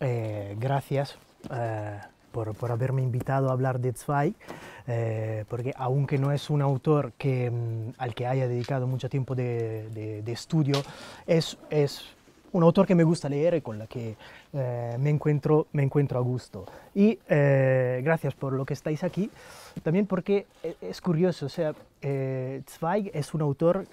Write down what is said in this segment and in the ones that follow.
Eh, gracias eh, por, por, haberme invitado a hablar de Zweig, eh, porque aunque no es un autor que, mm, al que haya dedicado mucho tiempo de, de, estudio, es, es un autor que me gusta leer y con la que me, encuentro, me encuentro a gusto. Y gracias por lo que estáis aquí, también porque es curioso, o sea, Zweig es un autor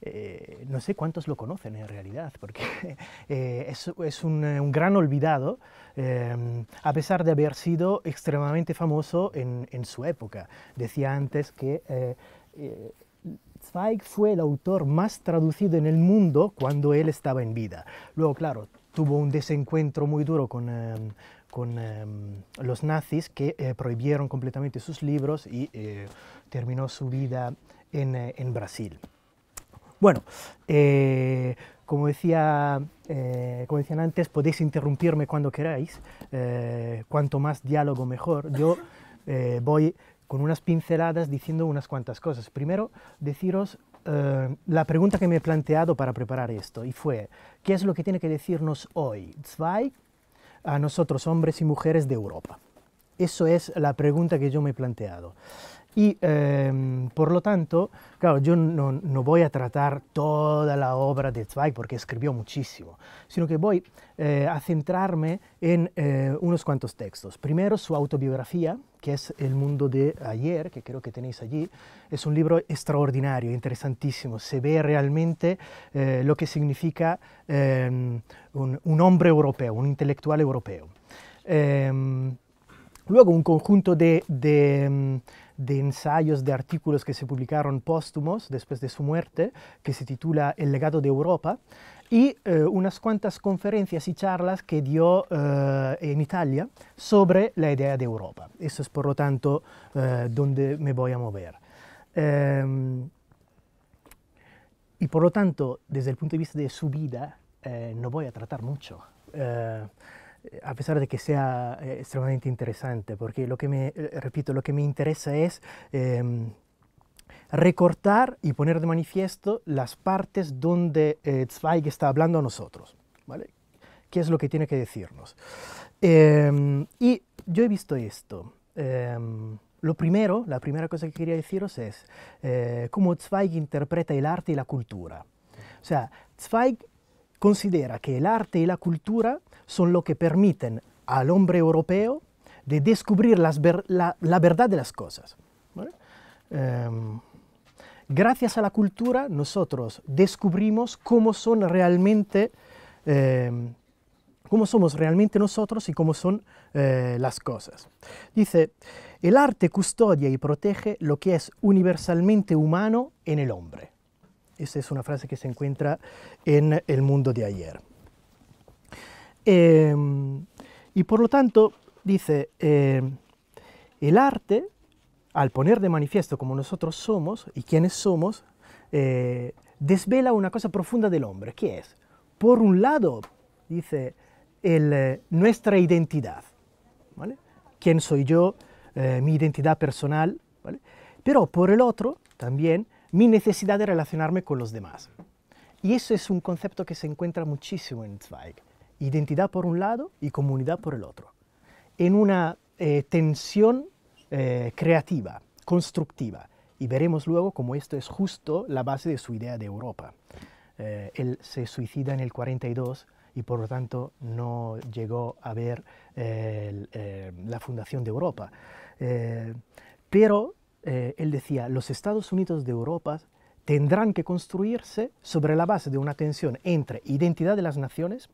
eh, no sé cuántos lo conocen en realidad, porque eh, es, eh, un, gran olvidado, em, a pesar de haber sido extremadamente famoso en, su época. Decía antes que Zweig fue el autor más traducido en el mundo cuando él estaba en vida. Luego, claro, tuvo un desencuentro muy duro con em, em, los nazis que prohibieron completamente sus libros y terminó su vida en Brasil. Bueno, eh, como, decía, eh, decían antes, podéis interrumpirme cuando queráis, eh, cuanto más diálogo mejor. Yo voy con unas pinceladas diciendo unas cuantas cosas. Primero, deciros la pregunta que me he planteado para preparar esto, y fue, ¿qué es lo que tiene que decirnos hoy Zweig a nosotros, hombres y mujeres de Europa? Eso es la pregunta que yo me he planteado. Y em, por lo tanto, claro, yo no, no, voy a tratar toda la obra de Zweig porque escribió muchísimo, sino que voy eh, a centrarme en eh, unos cuantos textos. Primero su autobiografía, que es El mundo de ayer, que creo que tenéis allí. Es un libro extraordinario, interesantísimo. Se ve realmente eh, lo que significa em, un, hombre europeo, un intelectual europeo. Em, luego un conjunto de de ensayos, de artículos que se publicaron póstumos después de su muerte, que se titula El legado de Europa, y eh, unas cuantas conferencias y charlas que dio eh, en Italia sobre la idea de Europa. Eso es, por lo tanto, eh, donde me voy a mover. Em, y por lo tanto, desde el punto de vista de su vida, no voy a tratar mucho a pesar de que sea eh, extremadamente interesante, porque lo que me, eh, repito, lo que me interesa es em, recortar y poner de manifiesto las partes donde eh, Zweig está hablando a nosotros, ¿vale? ¿Qué es lo que tiene que decirnos? Em, y yo he visto esto. Em, lo primero, la primera cosa que quería deciros es cómo Zweig interpreta el arte y la cultura. O sea, Zweig considera que el arte y la cultura son lo que permiten al hombre europeo de descubrir la, verdad de las cosas. Em, gracias a la cultura nosotros descubrimos cómo son realmente em, somos realmente nosotros y cómo son eh, las cosas. Dice, el arte custodia y protege lo que es universalmente humano en el hombre. Esa es una frase que se encuentra en El mundo de ayer. Em, y por lo tanto, dice, em, el arte, al poner de manifiesto como nosotros somos y quiénes somos, eh, desvela una cosa profunda del hombre, que es, por un lado, dice, el, eh, nuestra identidad, ¿vale? ¿Quién soy yo? Eh, mi identidad personal, Pero por el otro, también, mi necesidad de relacionarme con los demás. Y eso es un concepto que se encuentra muchísimo en Zweig. Identidad por un lado y comunidad por el otro. En una eh, tensión eh, creativa, constructiva. Y veremos luego cómo esto es justo la base de su idea de Europa. Eh, él se suicida en el 42 y por lo tanto no llegó a ver la fundación de Europa. pero eh, él decía, los Estados Unidos de Europa tendrán que construirse sobre la base de una tensión entre identidad de las naciones,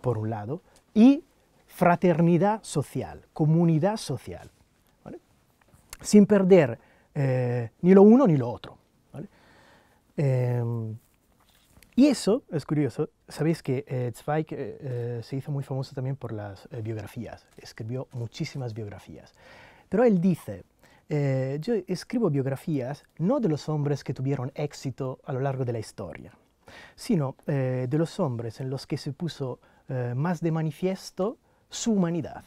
por un lado, y fraternidad social, comunidad social, sin perder eh, ni lo uno ni lo otro. Eh, y eso es curioso. Sabéis que Zweig se hizo muy famoso también por las biografías. Escribió muchísimas biografías. Pero él dice, eh, yo escribo biografías no de los hombres que tuvieron éxito a lo largo de la historia, sino eh, de los hombres en los que se puso eh, más de manifiesto su humanidad.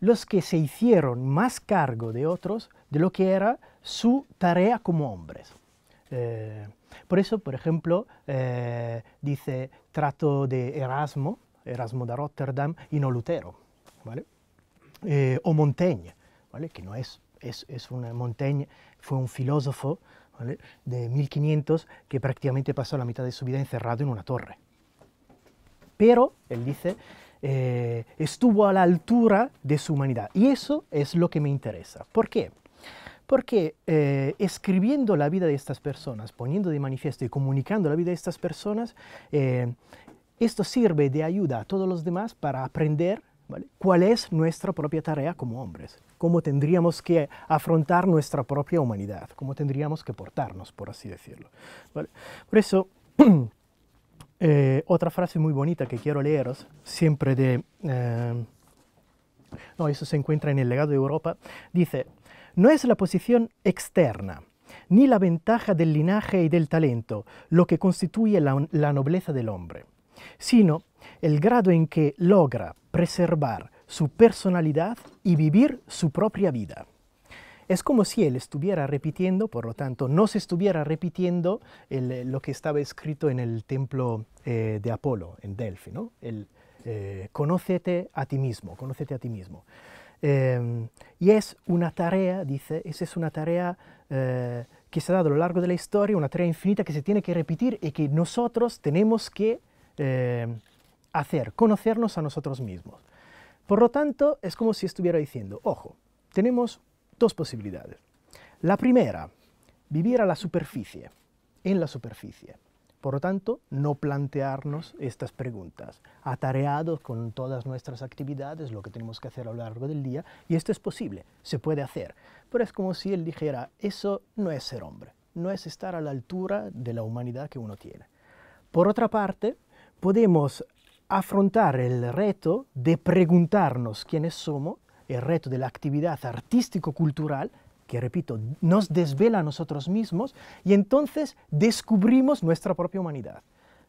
Los que se hicieron más cargo de otros de lo que era su tarea como hombres. por eso, por ejemplo, dice, trato de Erasmo, Erasmo de Rotterdam, y no Lutero, o Montaigne, que no es, es, es una montaña, fue un filósofo de 1500 que prácticamente pasó la mitad de su vida encerrado en una torre. Pero, él dice, eh, estuvo a la altura de su humanidad. Y eso es lo que me interesa. ¿Por qué? Porque eh, escribiendo la vida de estas personas, poniendo de manifiesto y comunicando la vida de estas personas, eh, esto sirve de ayuda a todos los demás para aprender cuál es nuestra propia tarea como hombres cómo tendríamos que afrontar nuestra propia humanidad, cómo tendríamos que portarnos, por así decirlo. Por eso, eh, otra frase muy bonita que quiero leeros, siempre de... Eh, no, eso se encuentra en el legado de Europa, dice, no es la posición externa ni la ventaja del linaje y del talento lo que constituye la, la nobleza del hombre, sino el grado en que logra preservar su personalidad y vivir su propia vida. Es como si él estuviera repitiendo, por lo tanto, no se estuviera repitiendo eh, lo que estaba escrito en el templo eh, de Apolo, en Delphi, ¿no? El, eh, conócete a ti mismo, conócete a ti mismo. Em, y es una tarea, dice, esa es una tarea que se ha dado a lo largo de la historia, una tarea infinita que se tiene que repetir y que nosotros tenemos que hacer, conocernos a nosotros mismos. Por lo tanto, es como si estuviera diciendo, ojo, tenemos dos posibilidades. La primera, vivir a la superficie, en la superficie. Por lo tanto, no plantearnos estas preguntas, atareados con todas nuestras actividades, lo que tenemos que hacer a lo largo del día, y esto es posible, se puede hacer. Pero es como si él dijera, eso no es ser hombre, no es estar a la altura de la humanidad que uno tiene. Por otra parte, podemos afrontar el reto de preguntarnos quiénes somos, el reto de la actividad artístico-cultural, que repito, nos desvela a nosotros mismos y entonces descubrimos nuestra propia humanidad.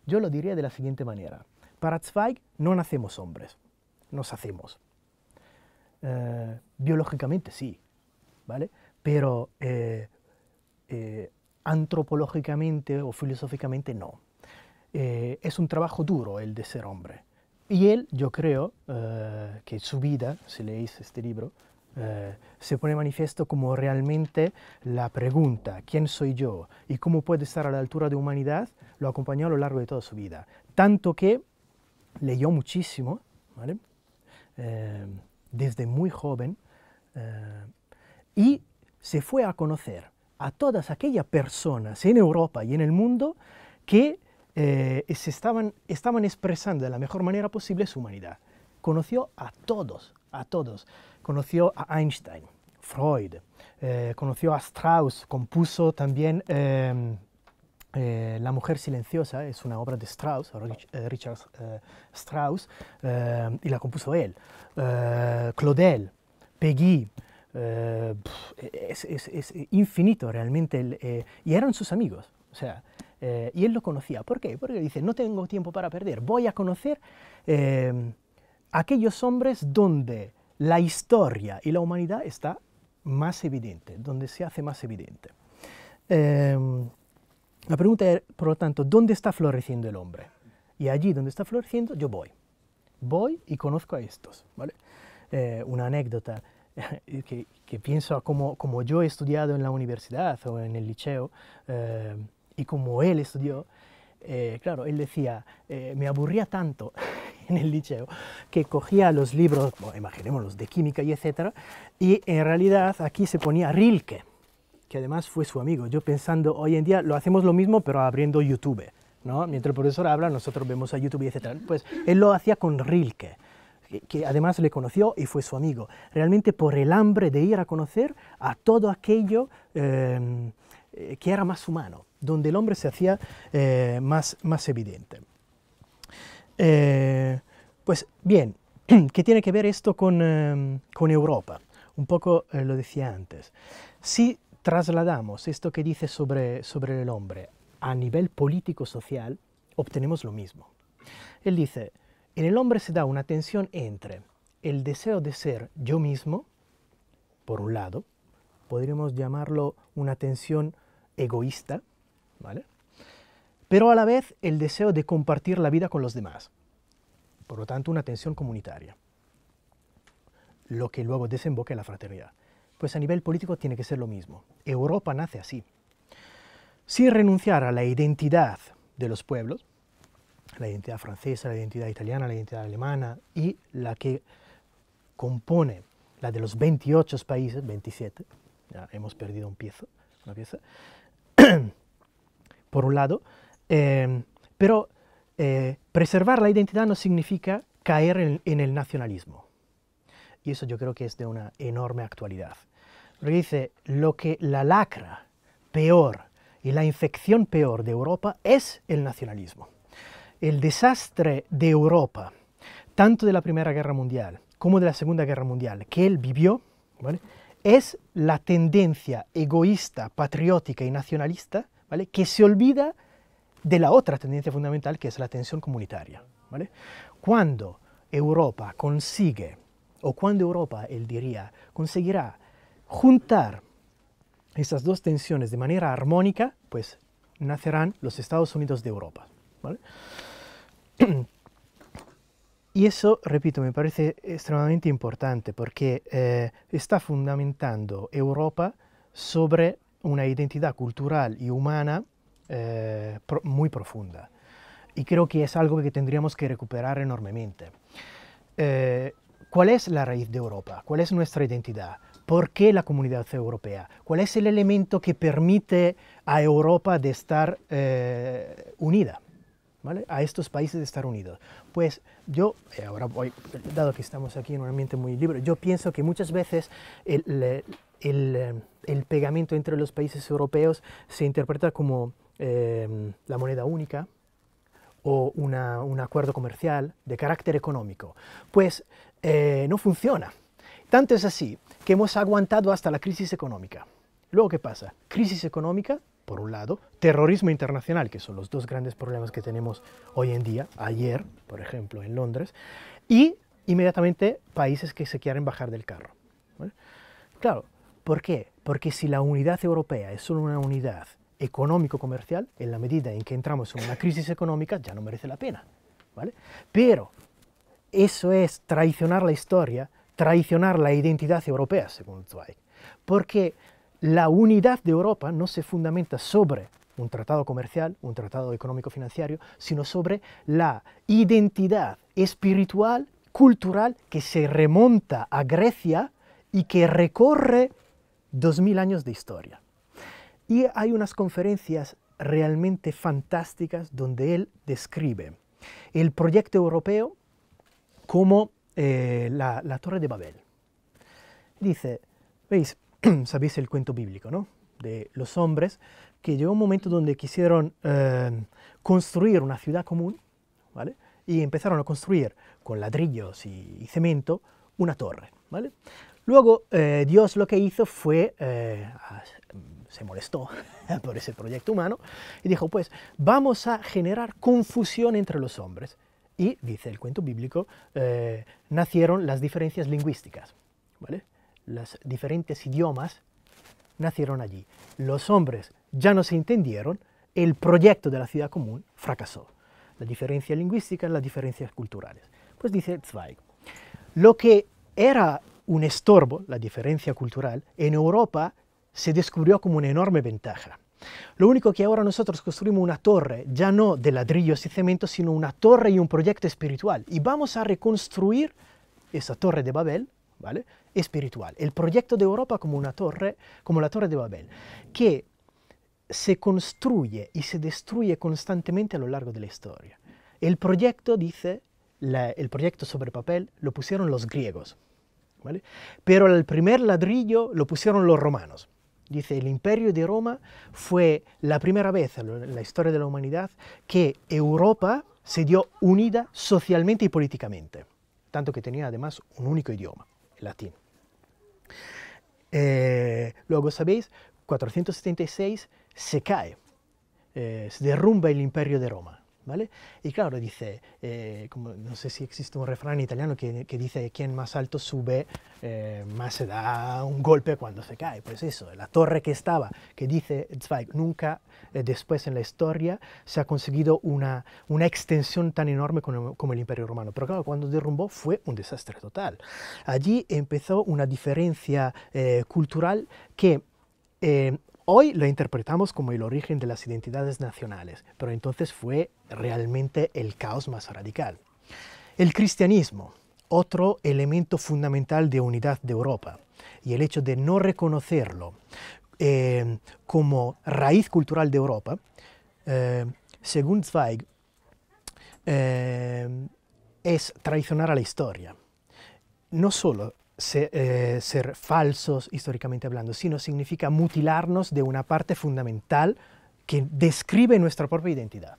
Yo lo diría de la siguiente manera. Para Zweig no nacemos hombres, nos hacemos. Eh, biológicamente sí, ¿vale? Pero eh, eh, antropológicamente o filosóficamente no. Eh, es un trabajo duro el de ser hombre. Y él, yo creo, eh, que su vida, si leéis este libro, eh, se pone manifiesto como realmente la pregunta, ¿quién soy yo? Y cómo puedo estar a la altura de humanidad, lo acompañó a lo largo de toda su vida. Tanto que leyó muchísimo, desde muy joven, y se fue a conocer a todas aquellas personas en Europa y en el mundo que eh, se estaban, estaban expresando de la mejor manera posible su humanidad. Conoció a todos, a todos. Conoció a Einstein, Freud, eh, conoció a Strauss, compuso también em, eh, la mujer silenciosa es una obra de Strauss, Richard Strauss, y la compuso él. Claudel, Peggy, es, infinito realmente, y eran sus amigos. O sea, eh, y él lo conocía. ¿Por qué? Porque dice, no tengo tiempo para perder, voy a conocer eh, aquellos hombres donde la historia y la humanidad está más evidente, donde se hace más evidente. Em, la pregunta es, por lo tanto, ¿dónde está floreciendo el hombre? Y allí donde está floreciendo, yo voy. Voy y conozco a estos. Eh, una anécdota que, pienso como yo he estudiado en la universidad o en el liceo y como él estudió, eh, claro, él decía, eh, me aburría tanto en el liceo que cogía los libros, imaginemos los de química y etcétera, y en realidad aquí se ponía Rilke, que además fue su amigo. Yo pensando, hoy en día lo hacemos lo mismo, pero abriendo YouTube, ¿no? Mientras el profesor habla, nosotros vemos a YouTube y etcétera. Pues él lo hacía con Rilke que además le conoció y fue su amigo, realmente por el hambre de ir a conocer a todo aquello eh, que era más humano donde el hombre se hacía eh, más, más evidente. Eh, pues bien, ¿qué tiene que ver esto con, eh, con Europa? Un poco lo decía antes. Si trasladamos esto que dice sobre, sobre el hombre a nivel político-social, obtenemos lo mismo. Él dice, en el hombre se da una tensión entre el deseo de ser yo mismo, por un lado, podríamos llamarlo una tensión egoísta, ¿vale? Pero a la vez el deseo de compartir la vida con los demás. Por lo tanto, una tensión comunitaria. Lo que luego desemboca en la fraternidad. Pues a nivel político tiene que ser lo mismo. Europa nace así. Sin renunciar a la identidad de los pueblos, la identidad francesa, la identidad italiana, la identidad alemana y la que compone la de los 28 países, 27, ya hemos perdido un piezo, una pieza, por un lado, em, pero eh, preservar la identidad no significa caer en, el nacionalismo. Y eso yo creo que es de una enorme actualidad. dice, lo que la lacra peor y la infección peor de Europa es el nacionalismo. El desastre de Europa, tanto de la Primera Guerra Mundial como de la Segunda Guerra Mundial, que él vivió, ¿vale? es la tendencia egoísta, patriótica y nacionalista que se olvida de la otra tendencia fundamental que es la tensión comunitaria. ¿vale? Cuando Europa consigue, o cuando Europa, él diría, conseguirá juntar esas dos tensiones de manera armónica, pues nacerán los Estados Unidos de Europa. ¿vale? Y eso, repito, me parece extremadamente importante porque eh, está fundamentando Europa sobre una identidad cultural y humana eh, muy profunda. Y creo que es algo que tendríamos que recuperar enormemente. Eh, ¿Cuál es la raíz de Europa? ¿Cuál es nuestra identidad? ¿Por qué la comunidad europea? ¿Cuál es el elemento que permite a Europa de estar eh, unida? A estos países de estar unidos. Pues yo, ahora voy, dado que estamos aquí en un ambiente muy libre, yo pienso que muchas veces Em, el, pegamento entre los países europeos se interpreta como em, la moneda única o un acuerdo comercial de carácter económico, pues eh, no funciona. Tanto es así que hemos aguantado hasta la crisis económica. Luego, ¿qué pasa? Crisis económica, por un lado, terrorismo internacional, que son los dos grandes problemas que tenemos hoy en día, ayer, por ejemplo, en Londres, y inmediatamente países que se quieren bajar del carro. Claro, ¿Por qué? Porque si la unidad europea es solo una unidad económico-comercial, en la medida en que entramos en una crisis económica ya no merece la pena. ¿vale? Pero eso es traicionar la historia, traicionar la identidad europea, según Zweig, porque la unidad de Europa no se fundamenta sobre un tratado comercial, un tratado económico financiero sino sobre la identidad espiritual, cultural, que se remonta a Grecia y que recorre 2.000 años de historia. Y hay unas conferencias realmente fantásticas donde él describe el proyecto europeo como eh, la, Torre de Babel. Dice, veis, sabéis el cuento bíblico, ¿no? De los hombres que llegó un momento donde quisieron eh, construir una ciudad común, ¿vale? Y empezaron a construir con ladrillos y, y cemento una torre, ¿vale? Luego eh, Dios lo que hizo fue, eh, se molestó por ese proyecto humano y dijo, pues vamos a generar confusión entre los hombres. Y, dice el cuento bíblico, eh, nacieron las diferencias lingüísticas. ¿vale? Los diferentes idiomas nacieron allí. Los hombres ya no se entendieron, el proyecto de la ciudad común fracasó. La diferencia lingüística, las diferencias culturales. Pues dice Zweig, lo que era un estorbo, la diferencia cultural, en Europa se descubrió como una enorme ventaja. Lo único que ahora nosotros construimos una torre, ya no de ladrillos y cemento, sino una torre y un proyecto espiritual. Y vamos a reconstruir esa torre de Babel, ¿vale? Espiritual. El proyecto de Europa como una torre, como la torre de Babel, que se construye y se destruye constantemente a lo largo de la historia. El proyecto, dice, el proyecto sobre papel lo pusieron los griegos, pero el primer ladrillo lo pusieron los romanos. Dice, el imperio de Roma fue la primera vez en la historia de la humanidad que Europa se dio unida socialmente y políticamente, tanto que tenía además un único idioma, el latín. Eh, luego, ¿sabéis? 476 se cae, eh, se derrumba el imperio de Roma y claro, dice, eh, como, no sé si existe un refrán italiano que, dice, quien más alto sube, eh, más se da un golpe cuando se cae. Pues eso, la torre que estaba, que dice Zweig, nunca eh, después en la historia se ha conseguido una, una extensión tan enorme como, el Imperio Romano. Pero claro, cuando derrumbó fue un desastre total. Allí empezó una diferencia cultural que Hoy lo interpretamos como el origen de las identidades nacionales, pero entonces fue realmente el caos más radical. El cristianismo, otro elemento fundamental de unidad de Europa, y el hecho de no reconocerlo eh, como raíz cultural de Europa, eh, según Zweig, eh, es traicionar a la historia. No solo eh, ser, falsos históricamente hablando, sino significa mutilarnos de una parte fundamental que describe nuestra propia identidad.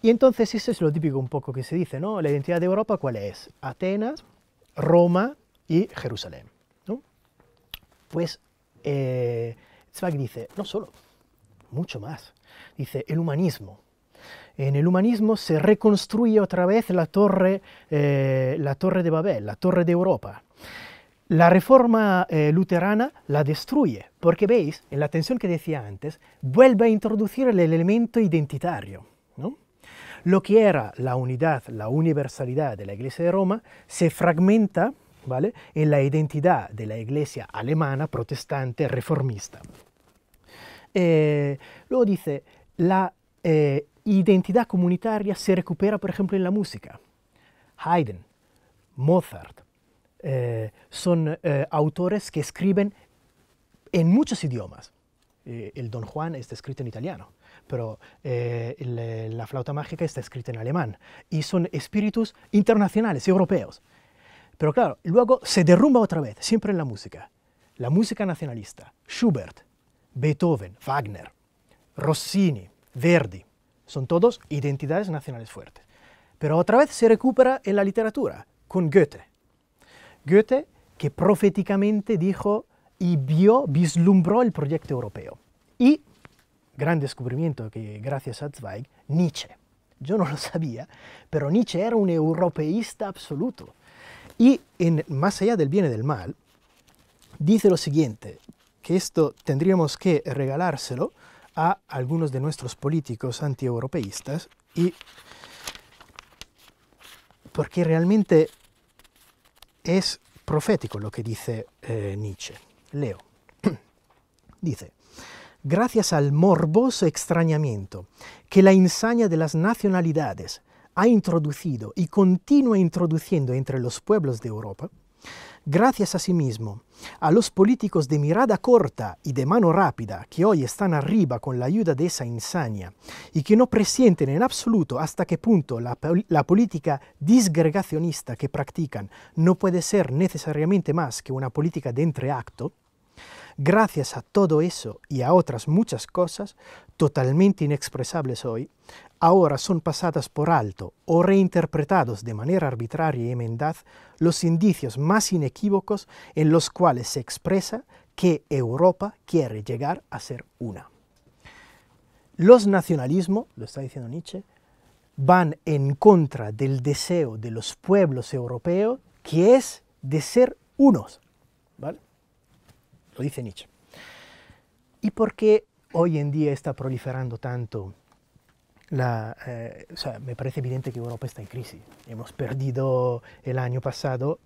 Y entonces eso es lo típico un poco que se dice, ¿no? La identidad de Europa, ¿cuál es? Atenas, Roma y Jerusalén. ¿no? Pues eh, dice, no solo, mucho más. Dice, el humanismo, en el humanismo se reconstruye otra vez la torre, eh, la torre de Babel, la torre de Europa. La reforma eh, luterana la destruye, porque veis, en la tensión que decía antes, vuelve a introducir el elemento identitario. ¿no? Lo que era la unidad, la universalidad de la Iglesia de Roma se fragmenta ¿vale? en la identidad de la Iglesia alemana, protestante, reformista. Eh, luego dice, la eh, identidad comunitaria se recupera, por ejemplo, en la música. Haydn, Mozart, eh, son eh, autores que escriben en muchos idiomas. Eh, el Don Juan está escrito en italiano, pero la flauta mágica está escrita en alemán. Y son espíritus internacionales, europeos. Pero claro, luego se derrumba otra vez, siempre en la música. La música nacionalista, Schubert, Beethoven, Wagner, Rossini, Verdi, son todos identidades nacionales fuertes. Pero otra vez se recupera en la literatura, con Goethe. Goethe que proféticamente dijo y vio, vislumbró el proyecto europeo. Y, gran descubrimiento que gracias a Zweig, Nietzsche. Yo no lo sabía, pero Nietzsche era un europeísta absoluto. Y en Más allá del bien y del mal, dice lo siguiente, que esto tendríamos que regalárselo a algunos de nuestros políticos antieuropeístas y porque realmente es profético lo que dice eh, Nietzsche. Leo. dice, gracias al morboso extrañamiento que la insania de las nacionalidades ha introducido y continúa introduciendo entre los pueblos de Europa, gracias a sí mismo, a los políticos de mirada corta y de mano rápida que hoy están arriba con la ayuda de esa insania y que no presienten en absoluto hasta qué punto la, la política disgregacionista que practican no puede ser necesariamente más que una política de entreacto, Gracias a todo eso y a otras muchas cosas, totalmente inexpresables hoy, ahora son pasadas por alto o reinterpretados de manera arbitraria y mendaz los indicios más inequívocos en los cuales se expresa que Europa quiere llegar a ser una. Los nacionalismos, lo está diciendo Nietzsche, van en contra del deseo de los pueblos europeos que es de ser unos. ¿vale? Lo dice Nietzsche. ¿Y por qué hoy en día está proliferando tanto la, eh, me parece evidente que Europa está en crisis. Hemos perdido el año pasado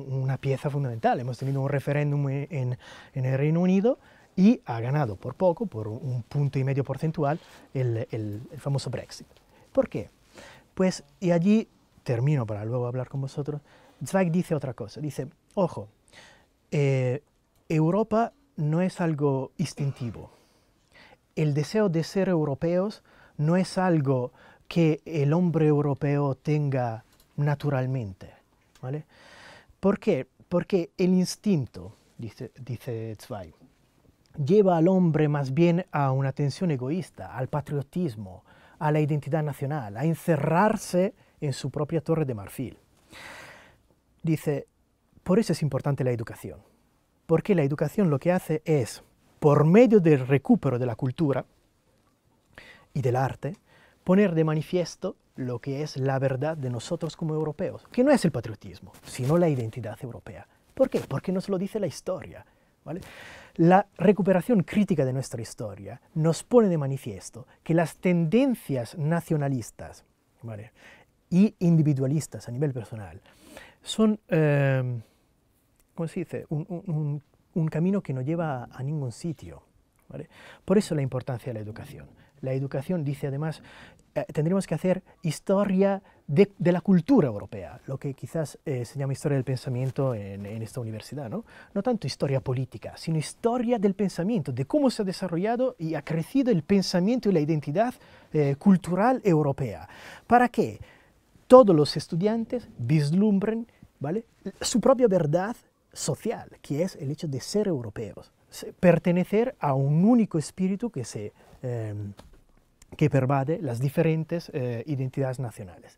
una pieza fundamental. Hemos tenido un referéndum e-, en, el Reino Unido y ha ganado por poco, por un punto y medio porcentual, el, famoso Brexit. ¿Por qué? Pues, y allí termino para luego hablar con vosotros, Zweig dice otra cosa. Dice, ojo, eh, Europa no es algo instintivo. El deseo de ser europeos no es algo que el hombre europeo tenga naturalmente. ¿vale? ¿Por qué? Porque el instinto, dice, dice Zweig, lleva al hombre más bien a una tensión egoísta, al patriotismo, a la identidad nacional, a encerrarse en su propia torre de marfil. Dice, por eso es importante la educación porque la educación lo que hace es, por medio del recupero de la cultura y del arte, poner de manifiesto lo que es la verdad de nosotros como europeos, que no es el patriotismo, sino la identidad europea. ¿Por qué? Porque nos lo dice la historia. ¿vale? La recuperación crítica de nuestra historia nos pone de manifiesto que las tendencias nacionalistas y individualistas a nivel personal son... Eh, ¿cómo se dice? Un, camino que no lleva a ningún sitio. Por eso la importancia de la educación. La educación dice además, eh, tendremos que hacer historia de, la cultura europea, lo que quizás eh, se llama historia del pensamiento en, esta universidad, ¿no? tanto historia política, sino historia del pensamiento, de cómo se ha desarrollado y ha crecido el pensamiento y la identidad eh, cultural europea. ¿Para que Todos los estudiantes vislumbren ¿vale? su propia verdad social, que es el hecho de ser europeos, pertenecer a un único espíritu que, em, que pervade las diferentes eh, identidades nacionales.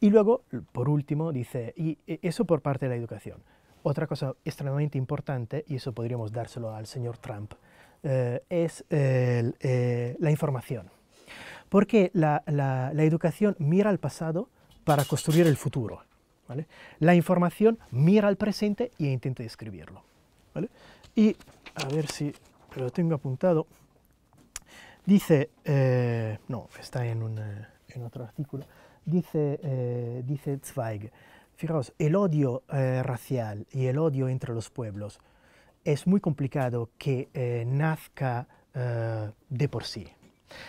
Y luego, por último, dice, y e, eso por parte de la educación. Otra cosa extremadamente importante, y eso podríamos dárselo al señor Trump, eh, es eh, la información. Porque la educación mira al pasado para construir el futuro la información mira al presente e intenta describirlo. ¿vale? Y a ver si lo tengo apuntado. Dice, eh, no, está en, un, eh, en, otro artículo, dice, eh, dice Zweig, fijaos, el odio racial y el odio entre los pueblos es muy complicado que nazca de por sí,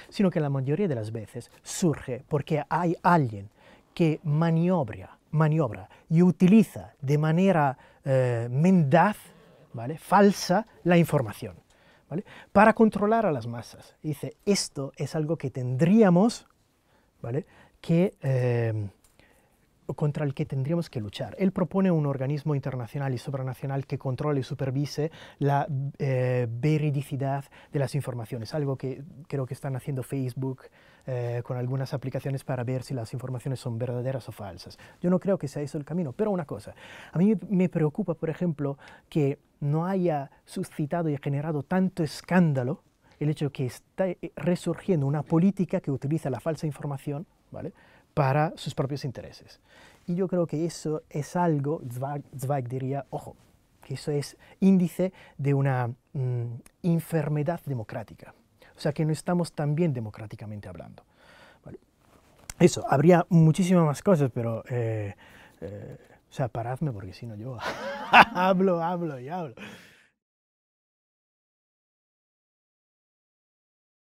sino que la mayoría de las veces surge porque hay alguien que maniobra maniobra y utiliza de manera eh, mendaz, ¿vale? falsa, la información. Para controlar a las masas. Dice, esto es algo que tendríamos ¿vale? que... Eh, contra el que tendríamos que luchar. Él propone un organismo internacional y supranacional que controle y supervise la eh, veridicidad de las informaciones, algo que creo que están haciendo Facebook eh, con algunas aplicaciones para ver si las informaciones son verdaderas o falsas. Yo no creo que sea eso el camino, pero una cosa, a mí me preocupa, por ejemplo, que no haya suscitado y generado tanto escándalo el hecho de que está eh, resurgiendo una política que utiliza la falsa información, ¿vale? para sus propios intereses. Y yo creo que eso es algo, Zweig, diría, ojo, que eso es índice de una mm, enfermedad democrática. O sea que no estamos tan bien democráticamente hablando. Eso, habría muchísimas más cosas, pero... Eh, eh, o sea, paradme porque si no yo hablo, hablo y hablo.